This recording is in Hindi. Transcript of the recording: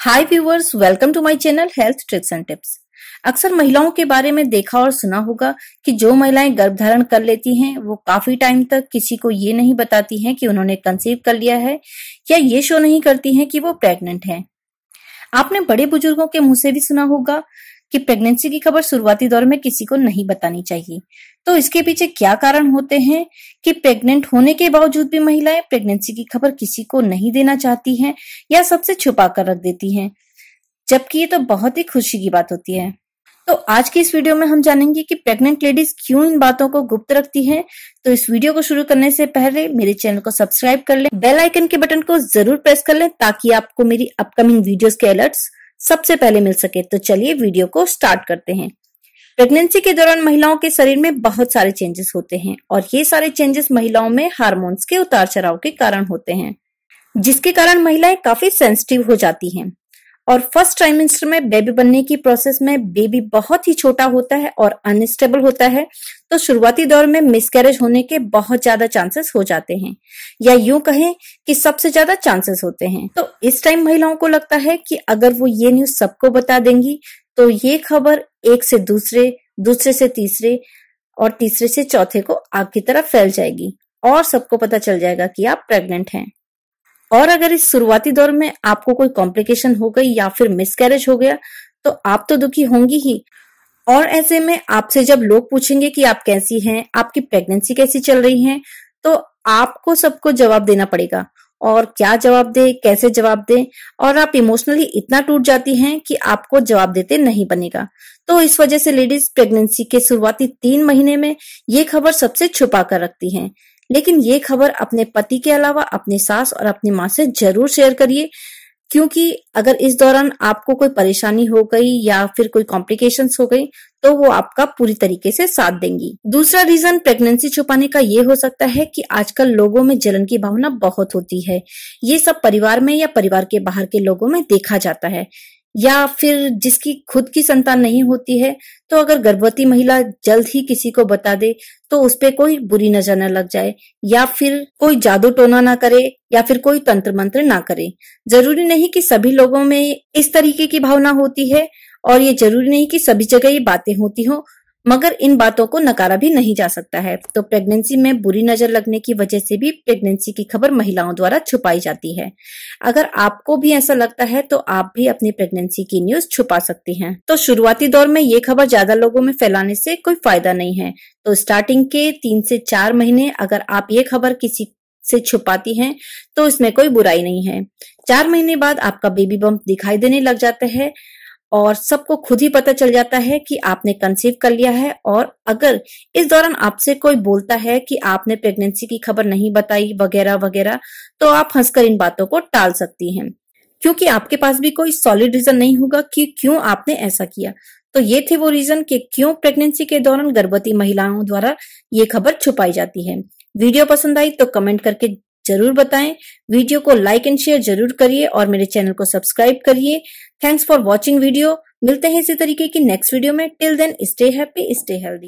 hi viewers welcome to my channel health tricks and tips अक्सर महिलाओं के बारे में देखा और सुना होगा कि जो महिलाएं गर्भधारण कर लेती हैं वो काफी टाइम तक किसी को ये नहीं बताती हैं कि उन्होंने कंसीव कर लिया है या ये शो नहीं करती हैं कि वो प्रेग्नेंट हैं आपने बड़े बुजुर्गों के मुंह से भी सुना होगा कि प्रेगनेंसी की खबर शुरुआती दौर में किसी को नहीं बतानी चाहिए तो इसके पीछे क्या कारण होते हैं कि प्रेग्नेंट होने के बावजूद भी महिलाएं प्रेगनेंसी की खबर किसी को नहीं देना चाहती हैं या सबसे छुपा कर रख देती हैं जबकि ये तो बहुत ही खुशी की बात होती है तो आज की इस वीडियो में हम जानेंगे कि प्रेग्नेंट लेडीज क्यों इन बातों को गुप्त रखती हैं तो इस वीडियो को शुरू करने से पहले मेरे चैनल को सब्सक्राइब कर लें बेल आइकन के बटन को जरूर प्रेस कर लें ताकि आपको मेरी अपकमिंग वीडियोस के अलर्ट्स सबसे पहले मिल सके तो चलिए वीडियो को स्टार्ट करते हैं प्रेगनेंसी के दौरान महिलाओं के शरीर में बहुत सारे चेंजेस होते हैं और ये सारे चेंजेस महिलाओं में हार्मोन्स के उतार चढ़ाव के कारण होते हैं जिसके कारण महिलाएं काफी सेंसिटिव हो जाती हैं और फर्स्ट ट्राइमेस्टर में बेबी बनने की प्रोसेस में बेबी बहुत ही छोटा होता है और अनस्टेबल होता है तो शुरुआती दौर में मिसकैरेज होने के बहुत ज्यादा चांसेस हो जाते हैं या यूं कहें कि सबसे ज्यादा चांसेस होते हैं तो इस टाइम महिलाओं को लगता है कि अगर वो ये न्यूज सबको बता देंगी तो ये खबर एक से दूसरे दूसरे से तीसरे और तीसरे से चौथे को आग की तरफ फैल जाएगी और सबको पता चल जाएगा कि आप प्रेग्नेंट हैं और अगर इस शुरुआती दौर में आपको कोई कॉम्प्लिकेशन हो गई या फिर मिसकैरेज हो गया तो आप तो दुखी होंगी ही और ऐसे में आपसे जब लोग पूछेंगे कि आप कैसी हैं आपकी प्रेगनेंसी कैसी चल रही है तो आपको सबको जवाब देना पड़ेगा और क्या जवाब दे कैसे जवाब दे और आप इमोशनली इतना टूट जाती हैं कि आपको जवाब देते नहीं बनेगा तो इस वजह से लेडीज प्रेगनेंसी के शुरुआती तीन महीने में ये खबर सबसे छुपा कर रखती हैं लेकिन ये खबर अपने पति के अलावा अपने सास और अपनी माँ से जरूर शेयर करिए क्योंकि अगर इस दौरान आपको कोई परेशानी हो गई या फिर कोई कॉम्प्लिकेशंस हो गई तो वो आपका पूरी तरीके से साथ देंगी दूसरा रीजन प्रेगनेंसी छुपाने का ये हो सकता है कि आजकल लोगों में जलन की भावना बहुत होती है ये सब परिवार में या परिवार के बाहर के लोगों में देखा जाता है या फिर जिसकी खुद की संतान नहीं होती है तो अगर गर्भवती महिला जल्द ही किसी को बता दे तो उस पर कोई बुरी नजर न लग जाए या फिर कोई जादू टोना ना करे या फिर कोई तंत्र मंत्र ना करे जरूरी नहीं कि सभी लोगों में इस तरीके की भावना होती है और ये जरूरी नहीं कि सभी जगह ये बातें होती हो मगर इन बातों को नकारा भी नहीं जा सकता है तो प्रेगनेंसी में बुरी नजर लगने की वजह से भी प्रेगनेंसी की खबर महिलाओं द्वारा छुपाई जाती है अगर आपको भी ऐसा लगता है तो आप भी अपनी प्रेगनेंसी की न्यूज छुपा सकती हैं तो शुरुआती दौर में ये खबर ज्यादा लोगों में फैलाने से कोई फायदा नहीं है तो स्टार्टिंग के तीन से चार महीने अगर आप ये खबर किसी से छुपाती हैं तो इसमें कोई बुराई नहीं है चार महीने बाद आपका बेबी बम्प दिखाई देने लग जाता है और सबको खुद ही पता चल जाता है कि आपने कंसीव कर लिया है और अगर इस दौरान आपसे कोई बोलता है कि आपने प्रेगनेंसी की खबर नहीं बताई वगैरह वगैरह तो आप हंसकर इन बातों को टाल सकती हैं क्योंकि आपके पास भी कोई सॉलिड रीजन नहीं होगा कि क्यों आपने ऐसा किया तो ये थे वो रीजन कि क्यों प्रेगनेंसी के दौरान गर्भवती महिलाओं द्वारा ये खबर छुपाई जाती है वीडियो पसंद आई तो कमेंट करके जरूर बताएं वीडियो को लाइक एंड शेयर जरूर करिए और मेरे चैनल को सब्सक्राइब करिए थैंक्स फॉर वॉचिंग वीडियो मिलते हैं इसी तरीके की नेक्स्ट वीडियो में till then stay happy stay healthy